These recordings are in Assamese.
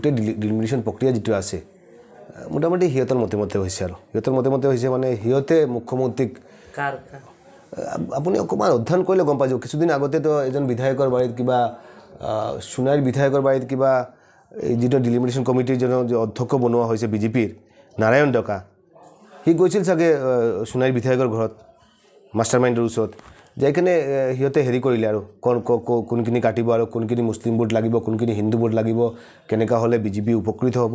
গোটেই ডিলিমিনেশ্যন প্ৰক্ৰিয়া যিটো আছে মোটামুটি সিহঁতৰ মতে মতে হৈছে আৰু সিহঁতৰ মতে মতে হৈছে মানে সিহঁতে মুখ্যমন্ত্ৰীক আপুনি অকণমান অধ্যয়ন কৰিলে গম পাইছোঁ কিছুদিন আগতেতো এজন বিধায়কৰ বাৰীত কিবা সোণাইৰ বিধায়কৰ বাৰীত কিবা এই যিটো ডিলিমিনেশ্যন কমিটিৰ জন অধ্যক্ষ বনোৱা হৈছে বিজেপিৰ নাৰায়ণ ডেকা সি গৈছিল চাগে সোণাইৰ বিধায়কৰ ঘৰত মাষ্টাৰ মাইণ্ডৰ ওচৰত যাই কিনে সিহঁতে হেৰি কৰিলে আৰু কোন কোনখিনি কাটিব আৰু কোনখিনি মুছলিম ভোট লাগিব কোনখিনি হিন্দু ভোট লাগিব কেনেকুৱা হ'লে বিজেপি উপকৃত হ'ব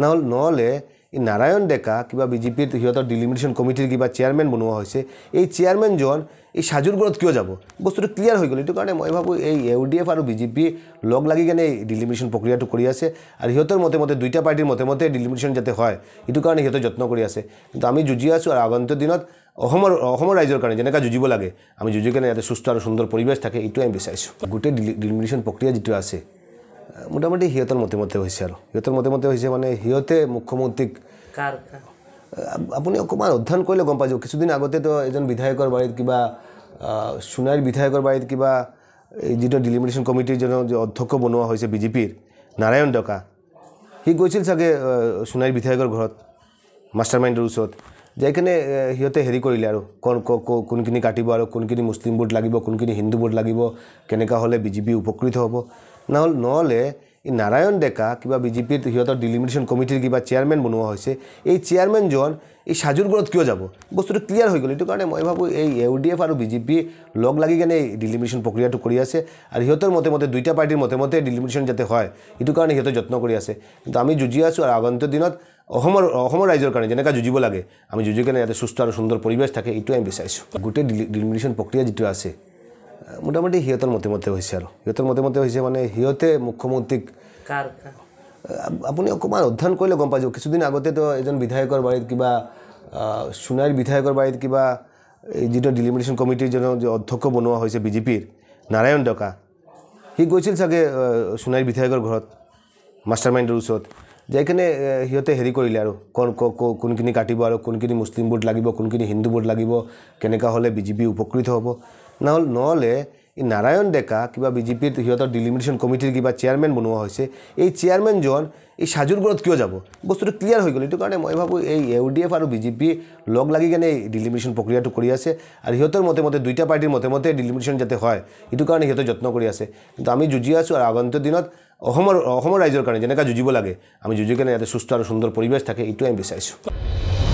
নহ'লে নহ'লে এই নাৰায়ণ ডেকা কিবা বিজেপিত সিহঁতৰ ডিলিমিটেশ্যন কমিটিৰ কিবা চেয়াৰমেন বনোৱা হৈছে এই চেয়াৰমেনজন এই চাজুৰ কিয় যাব বস্তুটো ক্লিয়াৰ হৈ গ'ল এইটো কাৰণে মই ভাবোঁ এই ইউ ডি এফ আৰু বিজেপি লগ লাগি কেনে এই ডিলিমিটেশ্যন প্ৰক্ৰিয়াটো কৰি আছে আৰু সিহঁতৰ মতে মতে দুইটা পাৰ্টিৰ মতে মতে ডিলিমিটেশ্যন যাতে হয় সেইটো কাৰণে সিহঁতে যত্ন কৰি আছে কিন্তু আমি যুঁজি আছোঁ আৰু আগন্ত দিনত অসমৰ অসমৰ ৰাইজৰ কাৰণে যেনেকৈ যুঁজিব লাগে আমি যুঁজি কেনে ইয়াতে সুস্থ আৰু সুন্দৰ পৰিৱেশ থাকে এইটোৱে আমি বিচাৰিছোঁ গোটেই ডিলিমিনেশ্যন প্ৰক্ৰিয়া যিটো আছে মোটামুটি সিহঁতৰ মতে মতে হৈছে আৰু সিহঁতৰ মতে মতে হৈছে মানে সিহঁতে মুখ্যমন্ত্ৰীক আপুনি অকণমান অধ্যয়ন কৰিলে গম পাইছোঁ কিছুদিন আগতেতো এজন বিধায়কৰ বাৰীত কিবা সোণাৰীৰ বিধায়কৰ বাৰীত কিবা এই যিটো ডিলিমিনেশ্যন কমিটিৰ জন অধ্যক্ষ বনোৱা হৈছে বিজেপিৰ নাৰায়ণ ডকা সি গৈছিল চাগে সোণাৰীৰ বিধায়কৰ ঘৰত মাষ্টাৰ মাইণ্ডৰ ওচৰত যাই কিনে সিহঁতে হেৰি কৰিলে আৰু কোন কোনখিনি কাটিব আৰু কোনখিনি মুছলিম ভোট লাগিব কোনখিনি হিন্দু ভোট লাগিব কেনেকুৱা হ'লে বিজেপি উপকৃত হ'ব নহ'লে নহ'লে এই নাৰায়ণ ডেকা কিবা বিজেপিত সিহঁতৰ ডিলিমিনেশ্যন কমিটিৰ কিবা চেয়াৰমেন বনোৱা হৈছে এই চেয়াৰমেনজন এই সাজুৰ ঘৰত কিয় যাব বস্তুটো ক্লিয়াৰ হৈ গ'ল এইটো কাৰণে মই ভাবোঁ এই এ ডি এফ আৰু বিজেপি লগ লাগি কেনে এই ডিলিমিনেশ্যন প্ৰক্ৰিয়াটো কৰি আছে আৰু সিহঁতৰ মতে মতে দুইটা পাৰ্টিৰ মতে মতে ডিলিমিনেশ্যন যাতে হয় সেইটো কাৰণে সিহঁতে যত্ন কৰি আছে কিন্তু আমি যুঁজি আছোঁ আৰু আগন্তুক দিনত অসমৰ অসমৰ ৰাইজৰ কাৰণে যেনেকৈ যুঁজিব লাগে আমি যুঁজি কেনে ইয়াতে সুস্থ আৰু সুন্দৰ পৰিৱেশ থাকে এইটোৱে আমি বিচাৰিছোঁ গোটেই ডিলিমিনেশ্যন প্ৰক্ৰিয়া যিটো আছে মোটামুটি সিহঁতৰ মতে মতে হৈছে আৰু সিহঁতৰ মতে মতে হৈছে মানে সিহঁতে মুখ্যমন্ত্ৰীক আপুনি অকণমান অধ্যয়ন কৰিলে গম পাইছোঁ যাব কিছুদিন আগতেতো এজন বিধায়কৰ বাৰীত কিবা সোণাইৰ বিধায়কৰ বাৰীত কিবা এই যিটো ডিলিমিনেশ্যন কমিটিৰ যেন অধ্যক্ষ বনোৱা হৈছে বিজেপিৰ নাৰায়ণ ডকা সি গৈছিল চাগে সোণাইৰ বিধায়কৰ ঘৰত মাষ্টাৰ মাইণ্ডৰ ওচৰত যাই কিনে সিহঁতে হেৰি কৰিলে আৰু কোন কোনখিনি কাটিব আৰু কোনখিনি মুছলিম ভোট লাগিব কোনখিনি হিন্দু ভোট লাগিব কেনেকুৱা হ'লে বিজেপি উপকৃত হ'ব নহ'লে নহ'লে এই নাৰায়ণ ডেকা কিবা বিজেপিৰ সিহঁতৰ ডিলিমিনেশ্যন কমিটিৰ কিবা চেয়াৰম্যান বনোৱা হৈছে এই চেয়াৰম্যানজন এই সাজুৰগড়ত কিয় যাব বস্তুটো ক্লিয়াৰ হৈ গ'ল এইটো কাৰণে মই ভাবো এই ইউ ডি এফ আৰ বিজেপি লগ লাগি কেনে এই ডিলিমিনেশ্যন প্ৰক্ৰিয়াটো কৰি আছে আৰ সিহঁতৰ মতে মতে দুইটা পাৰ্টিৰ মতে মতে ডিলিমিনেশ্যন যাতে হয় এইটো কাৰণে সিহঁতে যত্ন কৰি আছে কিন্তু আমি যুঁজি আছো আৰ আগন্তুক দিনত অসমৰ অসমৰ ৰাইজৰ কাৰণে যেনেকৈ যুঁজিব লাগে আমি যুঁজি কেনে যাতে সুস্থ আৰু সুন্দৰ পৰিৱেশ থাকে এইটো আমি বিচাৰিছোঁ